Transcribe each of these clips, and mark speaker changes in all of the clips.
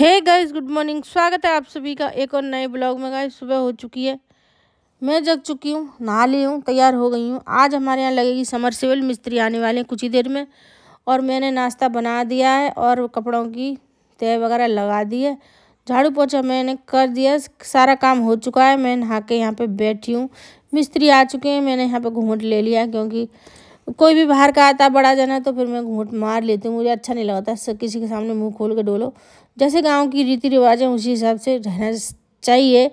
Speaker 1: hey guys good morning स्वागत है आप सभी का एक और नए ब्लॉग में गाइस सुबह हो चुकी है मैं जग चुकी हूँ नहा ली हूँ तैयार हो गई हूँ आज हमारे यहाँ लगेगी समर सिविल मिस्त्री आने वाले हैं कुछ ही देर में और मैंने नाश्ता बना दिया है और कपड़ों की तय वगैरह लगा दी है झाड़ू पोछा मैंने कर दिया सारा काम हो चुका है मैं नहा के यहाँ पर बैठी हूँ मिस्त्री आ चुके हैं मैंने यहाँ पर घूंघट ले लिया क्योंकि कोई भी बाहर का आता बड़ा जाना तो फिर मैं घूट मार लेती हूँ मुझे अच्छा नहीं लगता किसी के सामने मुंह खोल के डोलो जैसे गांव की रीति रिवाज है उसी हिसाब से रहना चाहिए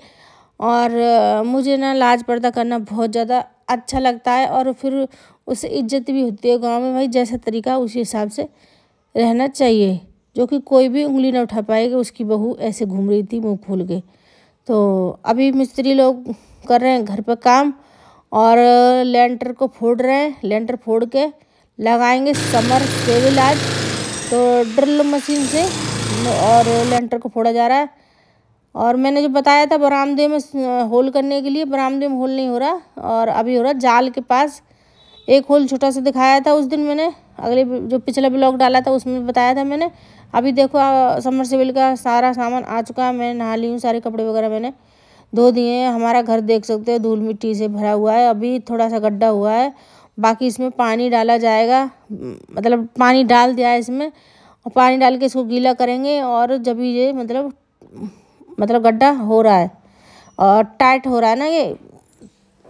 Speaker 1: और मुझे ना लाज पर्दा करना बहुत ज़्यादा अच्छा लगता है और फिर उससे इज्जत भी होती है गाँव में भाई जैसा तरीका उसी हिसाब से रहना चाहिए जो कि कोई भी उंगली ना उठा पाएगा उसकी बहू ऐसे घूम रही थी मुँह खोल के तो अभी मिस्त्री लोग कर रहे हैं घर पर काम और लेंटर को फोड़ रहे हैं लेंटर फोड़ के लगाएंगे समर केबल आज तो ड्रिल मशीन से और लेंटर को फोड़ा जा रहा है और मैंने जो बताया था बरामदे में होल करने के लिए बरामदे में होल नहीं हो रहा और अभी हो रहा जाल के पास एक होल छोटा सा दिखाया था उस दिन मैंने अगले जो पिछला ब्लॉग डाला था उसमें बताया था मैंने अभी देखो समर सिविल का सारा सामान आ चुका है मैं नहा ली हूँ सारे कपड़े वगैरह मैंने धो दिए हैं हमारा घर देख सकते हो धूल मिट्टी से भरा हुआ है अभी थोड़ा सा गड्ढा हुआ है बाकी इसमें पानी डाला जाएगा मतलब पानी डाल दिया है इसमें और पानी डाल के इसको गीला करेंगे और जब ये मतलब मतलब गड्ढा हो रहा है और टाइट हो रहा है ना ये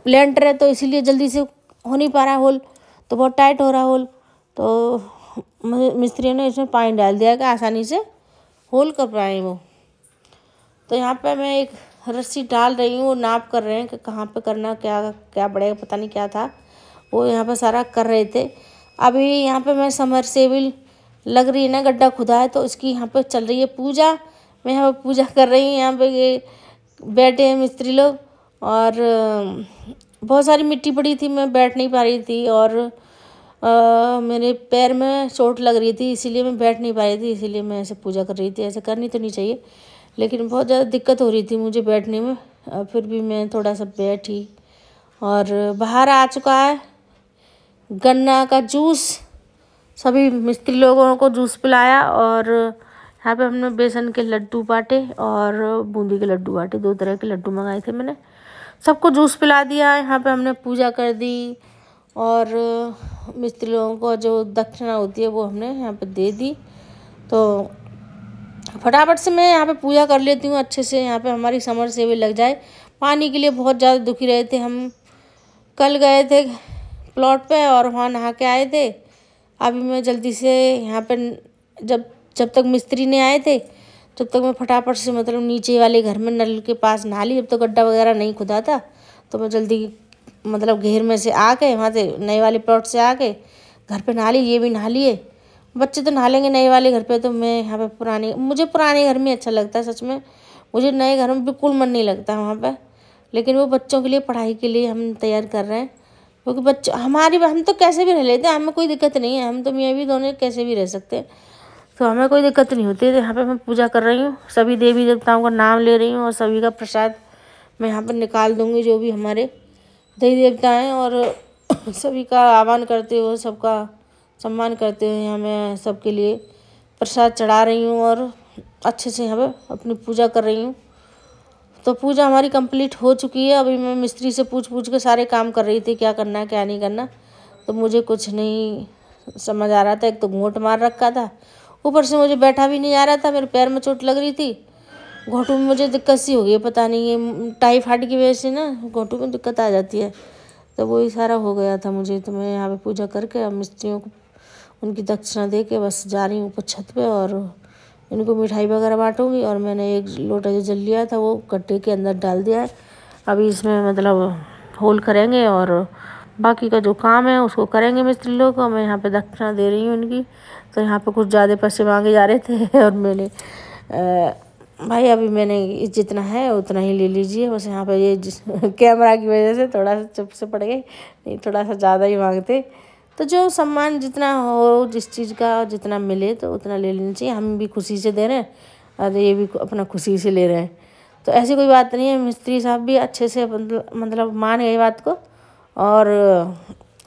Speaker 1: लेंटर है तो इसीलिए जल्दी से हो नहीं पा रहा होल तो बहुत टाइट हो रहा होल तो मिस्त्री ने इसमें पानी डाल दिया कि आसानी से होल कर पाए वो तो यहाँ पर मैं एक रस्सी डाल रही हूँ नाप कर रहे हैं कि कहाँ पे करना क्या क्या बढ़ेगा पता नहीं क्या था वो यहाँ पे सारा कर रहे थे अभी यहाँ पे मैं समर सेविल लग रही है ना गड्ढा खुदा है तो उसकी यहाँ पे चल रही है पूजा मैं यहाँ पे पूजा कर रही हूँ यहाँ पे ये बैठे हैं मिस्त्री लोग और बहुत सारी मिट्टी पड़ी थी मैं बैठ नहीं पा रही थी और आ, मेरे पैर में चोट लग रही थी इसीलिए मैं बैठ नहीं पा रही थी इसीलिए मैं ऐसे पूजा कर रही थी ऐसे करनी तो नहीं चाहिए लेकिन बहुत ज़्यादा दिक्कत हो रही थी मुझे बैठने में फिर भी मैं थोड़ा सा बैठी और बाहर आ चुका है गन्ना का जूस सभी मिस्त्री लोगों को जूस पिलाया और यहाँ पे हमने बेसन के लड्डू बाटे और बूंदी के लड्डू बाटे दो तरह के लड्डू मंगाए थे मैंने सबको जूस पिला दिया यहाँ पे हमने पूजा कर दी और मिस्त्री लोगों को जो दक्षिणा होती है वो हमने यहाँ पे दे दी तो फटाफट से मैं यहाँ पे पूजा कर लेती हूँ अच्छे से यहाँ पे हमारी समर सेवे लग जाए पानी के लिए बहुत ज़्यादा दुखी रहे थे हम कल गए थे प्लॉट पे और वहाँ नहा के आए थे अभी मैं जल्दी से यहाँ पे जब जब तक मिस्त्री ने आए थे तब तक मैं फटाफट से मतलब नीचे वाले घर में नल के पास नहा ली जब तक तो गड्ढा वगैरह नहीं खुदा था तो मैं जल्दी मतलब घेर में से आ गए वहाँ से नए वाले प्लॉट से आ गए घर पर नहा ली ये भी नहा लिए बच्चे तो नहा लेंगे नए वाले घर पे तो मैं यहाँ पे पुराने मुझे पुराने घर में अच्छा लगता है सच में मुझे नए घर में बिल्कुल मन नहीं लगता है वहाँ पर लेकिन वो बच्चों के लिए पढ़ाई के लिए हम तैयार कर रहे हैं क्योंकि बच्चों हमारी हम तो कैसे भी रह लेते हैं हमें कोई दिक्कत नहीं है हम तो मियाँ भी दोनों कैसे भी रह सकते हैं तो हमें कोई दिक्कत नहीं होती तो यहाँ पर मैं पूजा कर रही हूँ सभी देवी देवताओं का नाम ले रही हूँ और सभी का प्रसाद मैं यहाँ पर निकाल दूँगी जो भी हमारे देवी देवता हैं और सभी का आह्वान करते हुए सबका सम्मान करते हुए यहाँ मैं सबके लिए प्रसाद चढ़ा रही हूँ और अच्छे से यहाँ अपनी पूजा कर रही हूँ तो पूजा हमारी कंप्लीट हो चुकी है अभी मैं मिस्त्री से पूछ पूछ के सारे काम कर रही थी क्या करना है क्या नहीं करना तो मुझे कुछ नहीं समझ आ रहा था एक तो घोट मार रखा था ऊपर से मुझे बैठा भी नहीं आ रहा था मेरे पैर में चोट लग रही थी घोटू में मुझे दिक्कत सी हो गई पता नहीं ये टाइफाइड की वजह से ना घोटू में दिक्कत आ जाती है तो वही सारा हो गया था मुझे तो मैं यहाँ पे पूजा करके अब मिस्त्रियों को उनकी दक्षिणा दे के बस जा रही हूँ ऊपर छत पे और इनको मिठाई वगैरह बांटूँगी और मैंने एक लोटा जो जल लिया था वो गड्ढे के अंदर डाल दिया है अभी इसमें मतलब होल करेंगे और बाकी का जो काम है उसको करेंगे मिस्त्री लोग और मैं यहाँ पे दक्षिणा दे रही हूँ उनकी तो यहाँ पे कुछ ज़्यादा पैसे मांगे जा रहे थे और मैंने भाई अभी मैंने जितना है उतना ही ले लीजिए बस यहाँ पर ये कैमरा की वजह से थोड़ा सा चुप से पड़ गए नहीं थोड़ा सा ज़्यादा ही मांगते तो जो सम्मान जितना हो जिस चीज़ का जितना मिले तो उतना ले लेना चाहिए हम भी खुशी से दे रहे हैं और ये भी अपना खुशी से ले रहे हैं तो ऐसी कोई बात नहीं है मिस्त्री साहब भी अच्छे से मतलब मान गए बात को और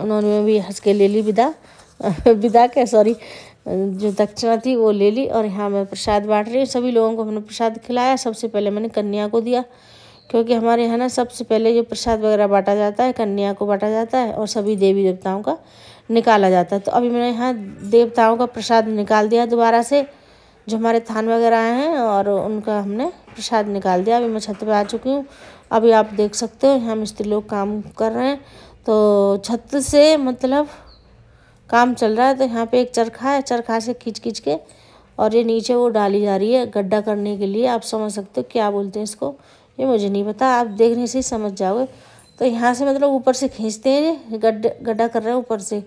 Speaker 1: उन्होंने भी हंस के ले ली विदा विदा के सॉरी जो दक्षिणा थी वो ले ली और यहाँ मैं प्रसाद बांट रही हूँ सभी लोगों को हमने प्रसाद खिलाया सबसे पहले मैंने कन्या को दिया क्योंकि हमारे यहाँ ना सबसे पहले जो प्रसाद वगैरह बांटा जाता है कन्या को बांटा जाता है और सभी देवी देवताओं का निकाला जाता है तो अभी मैंने यहाँ देवताओं का प्रसाद निकाल दिया दोबारा से जो हमारे थान वगैरह आए हैं और उनका हमने प्रसाद निकाल दिया अभी मैं छत पे आ चुकी हूँ अभी आप देख सकते हो यहाँ मिस्त्री लोग काम कर रहे हैं तो छत से मतलब काम चल रहा है तो यहाँ पे एक चरखा है चरखा से खींच खींच के और ये नीचे वो डाली जा रही है गड्ढा करने के लिए आप समझ सकते हो क्या बोलते हैं इसको ये मुझे नहीं पता आप देखने से ही समझ जाओगे तो यहाँ से मतलब ऊपर से खींचते हैं गड्ढे गड्ढा कर रहे हैं ऊपर से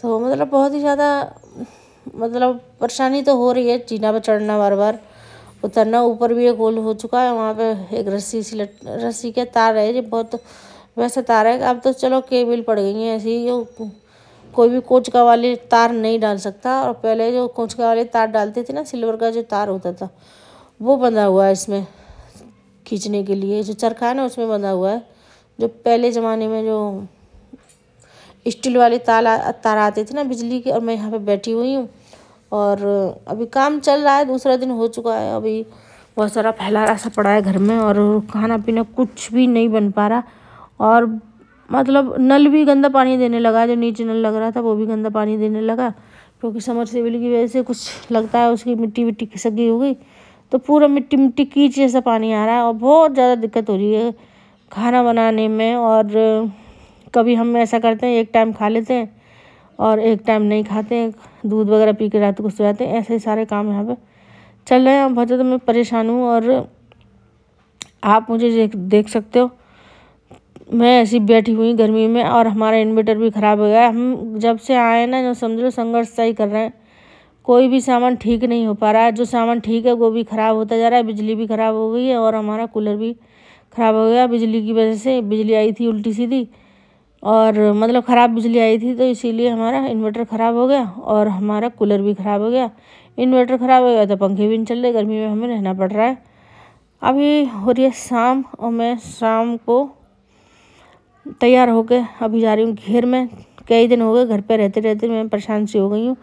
Speaker 1: तो मतलब बहुत ही ज़्यादा मतलब परेशानी तो हो रही है चीना पर चढ़ना बार बार उतरना ऊपर भी एक गोल हो चुका है वहाँ पे एक रस्सी सी लट रस्सी के तार है जो बहुत वैसे तार है अब तो चलो केबल पड़ गई है ऐसी ही कोई भी कोचका वाले तार नहीं डाल सकता और पहले जो कोचका वाले तार डालते थे ना सिल्वर का जो तार होता था वो बंधा हुआ है इसमें खींचने के लिए जो चरखा है ना उसमें बंधा हुआ है जो पहले ज़माने में जो स्टील वाले ताला तार आते थे ना बिजली के और मैं यहाँ पे बैठी हुई हूँ और अभी काम चल रहा है दूसरा दिन हो चुका है अभी बहुत सारा फैला सा पड़ा है घर में और खाना पीना कुछ भी नहीं बन पा रहा और मतलब नल भी गंदा पानी देने लगा जो नीचे नल लग रहा था वो भी गंदा पानी देने लगा क्योंकि समर सेविल की वजह से कुछ लगता है उसकी मिट्टी विट्टी खिसक गई हो गई तो पूरा मिट्टी मिट्टी कीच जैसा पानी आ रहा है और बहुत ज़्यादा दिक्कत हो रही है खाना बनाने में और कभी हम ऐसा करते हैं एक टाइम खा लेते हैं और एक टाइम नहीं खाते हैं दूध वगैरह पी के रात को सो जाते हैं ऐसे ही सारे काम यहाँ पे चल रहे हैं बहुत ज़्यादा मैं परेशान हूँ और आप मुझे देख सकते हो मैं ऐसी बैठी हुई गर्मी में और हमारा इन्वर्टर भी ख़राब हो गया हम जब से आए ना जो समझ लो संघर्ष सही कर रहे हैं कोई भी सामान ठीक नहीं हो पा रहा है जो सामान ठीक है वो भी ख़राब होता जा रहा है बिजली भी ख़राब हो गई है और हमारा कूलर भी ख़राब हो गया बिजली की वजह से बिजली आई थी उल्टी सीधी और मतलब ख़राब बिजली आई थी तो इसीलिए हमारा इन्वर्टर ख़राब हो गया और हमारा कूलर भी ख़राब हो गया इन्वर्टर ख़राब हो गया तो पंखे भी नहीं चल रहे गर्मी में हमें रहना पड़ रहा है अभी हो रही है शाम और मैं शाम को तैयार होकर अभी जा रही हूँ घेर में कई दिन हो गए घर पर रहते रहते मैं परेशान सी हो गई हूँ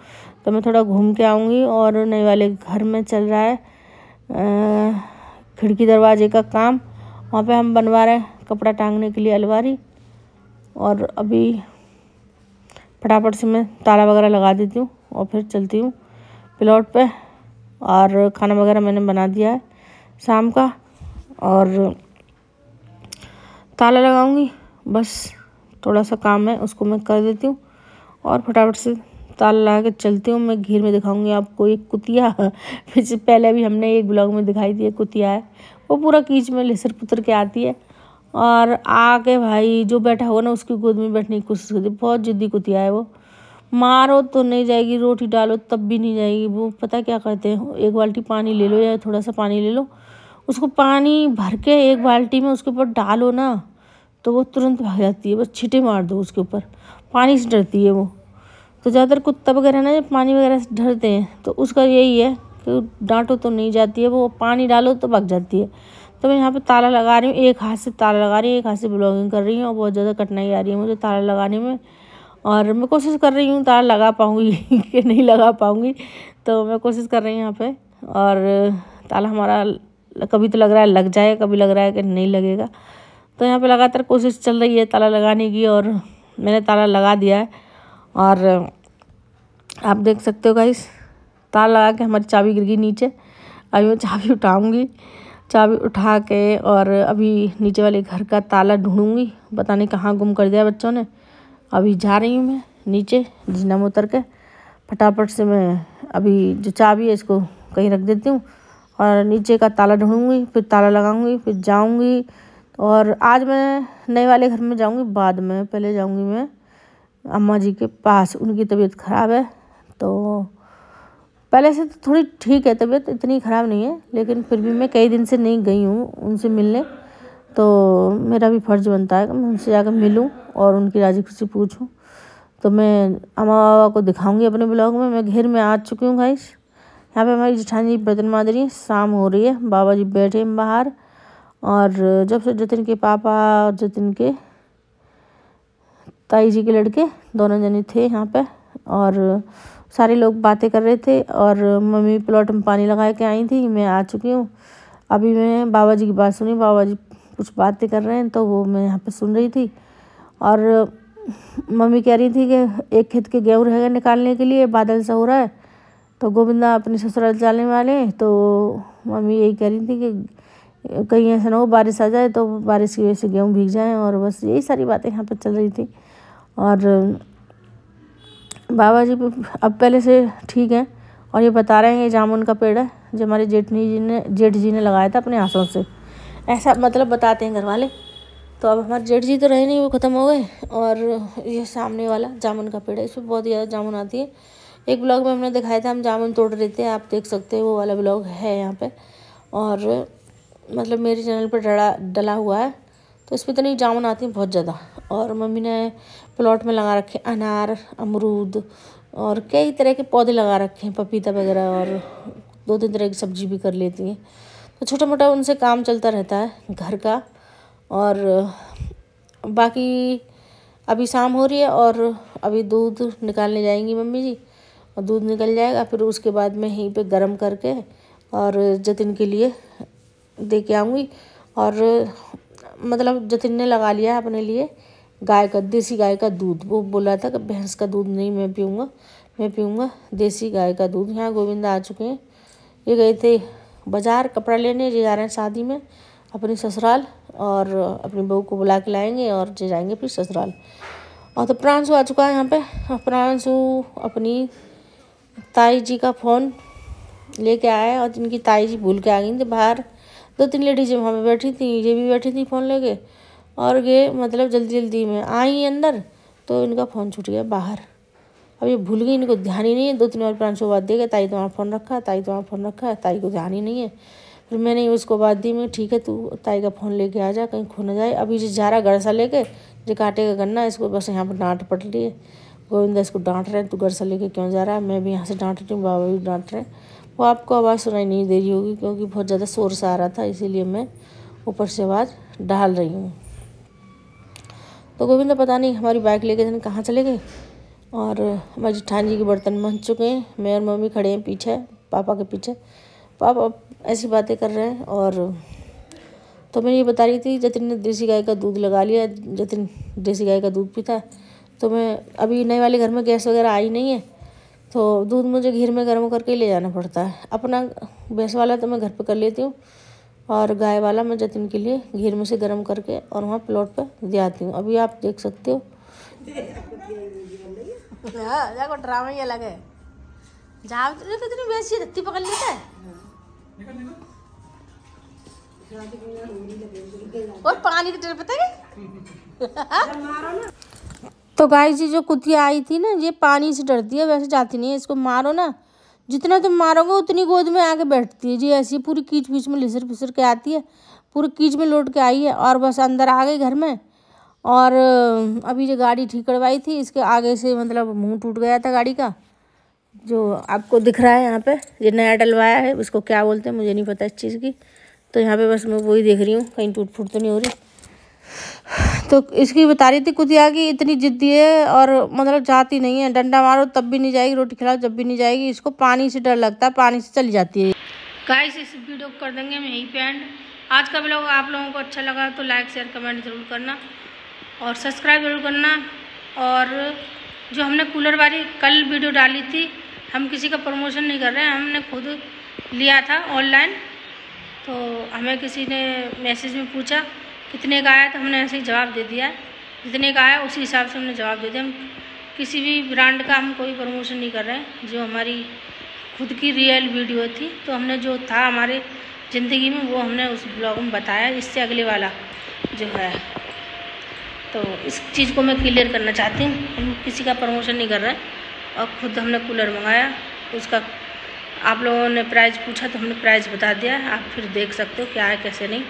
Speaker 1: तो मैं थोड़ा घूम के आऊँगी और नए वाले घर में चल रहा है खिड़की दरवाजे का काम वहाँ पे हम बनवा रहे हैं कपड़ा टांगने के लिए अलवारी और अभी फटाफट से मैं ताला वगैरह लगा देती हूँ और फिर चलती हूँ प्लॉट पे और खाना वगैरह मैंने बना दिया है शाम का और ताला लगाऊंगी बस थोड़ा सा काम है उसको मैं कर देती हूँ और फटाफट से ताल लगा के चलते हूँ मैं घेर में दिखाऊंगी आपको एक कुतिया फिर पहले भी हमने एक ब्लॉग में दिखाई दी है कुतिया है वो पूरा कीच में लेसर पुतर के आती है और आके भाई जो बैठा हुआ ना उसकी गोद में बैठने की कोशिश करती बहुत ज़िद्दी कुतिया है वो मारो तो नहीं जाएगी रोटी डालो तब भी नहीं जाएगी वो पता क्या करते हैं एक बाल्टी पानी ले लो या थोड़ा सा पानी ले लो उसको पानी भर के एक बाल्टी में उसके ऊपर डालो ना तो वो तुरंत भाग जाती है बस छिटे मार दो उसके ऊपर पानी से डरती है वो तो ज़्यादातर कुत्ता वगैरह ना जब पानी वगैरह से डरते हैं तो उसका यही है कि डांटो तो नहीं जाती है वो पानी डालो तो भाग जाती है तो मैं यहाँ पे ताला लगा रही हूँ एक हाथ से ताला लगा रही हूँ एक हाथ से ब्लॉगिंग कर रही हूँ और बहुत ज़्यादा कठिनाई आ रही है मुझे ताला लगाने में और मैं कोशिश कर रही हूँ ताला लगा पाऊँगी कि नहीं लगा पाऊँगी तो मैं कोशिश कर रही हूँ यहाँ पर और ताला हमारा कभी तो लग रहा है लग जाए कभी लग रहा है कि नहीं लगेगा तो यहाँ पर लगातार कोशिश चल रही है ताला लगाने की और मैंने ताला लगा दिया है और आप देख सकते हो गाइस तार लगा के हमारी चाबी गिर गई नीचे अभी मैं चाबी उठाऊंगी चाबी उठा के और अभी नीचे वाले घर का ताला ढूंढूंगी पता नहीं कहाँ गुम कर दिया बच्चों ने अभी जा रही हूँ मैं नीचे जीना में उतर के फटाफट से मैं अभी जो चाबी है इसको कहीं रख देती हूँ और नीचे का ताला ढूंढूंगी फिर ताला लगाऊंगी फिर जाऊंगी और आज मैं नए वाले घर में जाऊंगी बाद में पहले जाऊंगी मैं अम्मा जी के पास उनकी तबीयत ख़राब है तो पहले से तो थोड़ी ठीक है तबीयत इतनी ख़राब नहीं है लेकिन फिर भी मैं कई दिन से नहीं गई हूँ उनसे मिलने तो मेरा भी फ़र्ज़ बनता है कि मैं उनसे जाकर मिलूँ और उनकी राजी खुशी पूछूँ तो मैं अम्मा बाबा को दिखाऊंगी अपने ब्लॉग में मैं घेर में आ चुकी हूँ गाइस यहाँ पे हमारी जेठानी जी बर्तन मादरी शाम हो रही है बाबा जी बैठे हैं बाहर और जब से जतिन के पापा और जतिन के ताई जी के लड़के दोनों जने थे यहाँ पे और सारे लोग बातें कर रहे थे और मम्मी प्लॉट में पानी लगा के आई थी मैं आ चुकी हूँ अभी मैं बाबा जी की बात सुनी बाबा जी कुछ बातें कर रहे हैं तो वो मैं यहाँ पे सुन रही थी और मम्मी कह रही थी कि एक खेत के गेहूँ रह गए निकालने के लिए बादल सा हो रहा है तो गोविंदा अपने ससुराल जाने वाले हैं तो मम्मी यही कह रही थी कि कहीं ऐसा ना हो बारिश आ जाए तो बारिश की वजह से गेहूँ भीग जाएँ और बस यही सारी बातें यहाँ पर चल रही थी और बाबा जी अब पहले से ठीक हैं और ये बता रहे हैं ये जामुन का पेड़ है जो हमारे जेठनी जी ने जेठ जी ने लगाया था अपने हाथों से ऐसा मतलब बताते हैं घर वाले तो अब हमारे जेठ जी तो रहे नहीं वो ख़त्म हो गए और ये सामने वाला जामुन का पेड़ है इसमें बहुत ज़्यादा जामुन आती है एक ब्लॉग में हमने दिखाया था हम जामुन तोड़ रहे थे आप देख सकते हैं वो वाला ब्लॉग है यहाँ पर और मतलब मेरे चैनल पर डरा डला हुआ है तो इसमें इतनी जामुन आती हैं बहुत ज़्यादा और मम्मी ने प्लॉट में लगा रखे अनार अमरूद और कई तरह के पौधे लगा रखे हैं पपीता वगैरह और दो तीन तरह की सब्जी भी कर लेती हैं तो छोटा मोटा उनसे काम चलता रहता है घर का और बाकी अभी शाम हो रही है और अभी दूध निकालने जाएंगी मम्मी जी और दूध निकल जाएगा फिर उसके बाद मैं यहीं पे गरम करके और जतिन के लिए दे के आऊँगी और मतलब जतिन ने लगा लिया है अपने लिए गाय का देसी गाय का दूध वो बोला था कि भैंस का दूध नहीं मैं पीऊँगा मैं पीऊँगा देसी गाय का दूध यहाँ गोविंद आ चुके हैं ये गए थे बाज़ार कपड़ा लेने ये जा रहे हैं शादी में अपनी ससुराल और अपनी बहू को बुला के लाएंगे और जे जाएंगे फिर ससुराल और तो प्रांशु आ चुका है यहाँ पे प्रांशु अपनी ताई जी का फ़ोन लेके आया और जिनकी ताई जी भूल के आ गई थी बाहर दो तीन लेडीज वहाँ पर बैठी थी ये भी बैठी थी फ़ोन लेके और ये मतलब जल्दी जल्दी में आई अंदर तो इनका फ़ोन छूट गया बाहर अब ये भूल गई इनको ध्यान ही नहीं है दो तीन बार पाँच सौ बात गए ताई तुम्हारा तो फ़ोन रखा है ताई तुम्हारा तो फ़ोन रखा है ताई को ध्यान ही नहीं है फिर मैंने उसको बात दी मैं ठीक है तू ताई का फ़ोन लेके आ जा कहीं खो ना जाए अभी जो जा रहा घर सा लेके जो काटे का गन्ना इसको बस यहाँ पर डांट पट रही है गोविंदा इसको डांट रहे हैं तू घर सा लेके क्यों जा रहा है मैं भी यहाँ से डांट रही हूँ बाबा भी डांट रहे हैं वो आपको आवाज़ सुनाई नहीं दे रही होगी क्योंकि बहुत ज़्यादा शोर सा आ रहा था इसीलिए मैं ऊपर से आवाज़ डाल रही हूँ तो गोविंदा पता नहीं हमारी बाइक लेके जाने कहाँ चले गए और हमारे जिठान जी के बर्तन बन चुके हैं मैं और मम्मी खड़े हैं पीछे पापा के पीछे पापा ऐसी बातें कर रहे हैं और तो मैं ये बता रही थी जतिन ने देसी गाय का दूध लगा लिया जतिन देसी गाय का दूध पीता तो मैं अभी नए वाले घर में गैस वगैरह आई नहीं है तो दूध मुझे घी में गर्म करके ले जाना पड़ता है अपना भैंस वाला तो मैं घर पर कर लेती हूँ और गाय वाला मैं जतिन के लिए घी में से गर्म करके और वहाँ प्लॉट पर दे आती हूँ अभी आप देख सकते हो हाँ, देखो ड्रामा ही अलग है जहाँ कितनी तो भैंस ये पकड़ लेता है और पानी के ट्रे पता है तो गाय जी जो कुतिया आई थी ना ये पानी से डरती है वैसे जाती नहीं है इसको मारो ना जितना तुम मारोगे उतनी गोद में आके बैठती है जी ऐसी पूरी कीच पीच में लिसर फिसर के आती है पूरी कीच में लौट के आई है और बस अंदर आ गई घर में और अभी जो गाड़ी ठीक करवाई थी इसके आगे से मतलब मुंह टूट गया था गाड़ी का जो आपको दिख रहा है यहाँ पे ये नया डलवाया है उसको क्या बोलते हैं मुझे नहीं पता इस चीज़ की तो यहाँ पे बस मैं वही देख रही हूँ कहीं टूट फूट तो नहीं हो रही तो इसकी बता रही थी कुतिया की इतनी जिद्दी है और मतलब जाती नहीं है डंडा मारो तब भी नहीं जाएगी रोटी खिलाओ जब भी नहीं जाएगी इसको पानी से डर लगता है पानी से चली जाती है गाइस इस वीडियो को कर देंगे हम यहीं पे एंड आज का ब्लॉग आप लोगों को अच्छा लगा तो लाइक शेयर कमेंट ज़रूर करना और सब्सक्राइब जरूर करना और जो हमने कूलर वाली कल वीडियो डाली थी हम किसी का प्रमोशन नहीं कर रहे हैं हमने खुद लिया था ऑनलाइन तो हमें किसी ने मैसेज में पूछा कितने का आया तो हमने ऐसे ही जवाब दे दिया जितने का आया उसी हिसाब से हमने जवाब दे दिया हम किसी भी ब्रांड का हम कोई प्रमोशन नहीं कर रहे हैं जो हमारी खुद की रियल वीडियो थी तो हमने जो था हमारे ज़िंदगी में वो हमने उस ब्लॉग में बताया इससे अगले वाला जो है तो इस चीज़ को मैं क्लियर करना चाहती हूँ हम किसी का प्रमोशन नहीं कर रहे हैं और ख़ुद हमने कूलर मंगाया उसका आप लोगों ने प्राइस पूछा तो हमने प्राइस बता दिया है आप फिर देख सकते हो क्या है कैसे नहीं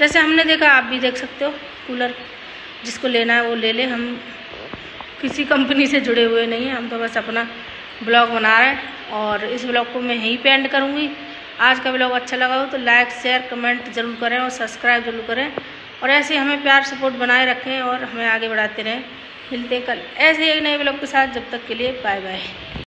Speaker 1: जैसे हमने देखा आप भी देख सकते हो कूलर जिसको लेना है वो ले ले हम किसी कंपनी से जुड़े हुए नहीं हैं हम तो बस अपना ब्लॉग बना रहे हैं और इस ब्लॉग को मैं यहीं पे एंड करूँगी आज का ब्लॉग अच्छा लगा हो तो लाइक शेयर कमेंट ज़रूर करें और सब्सक्राइब जरूर करें और ऐसे हमें प्यार सपोर्ट बनाए रखें और हमें आगे बढ़ाते रहें मिलते हैं कल ऐसे एक नए ब्लॉग के साथ जब तक के लिए बाय बाय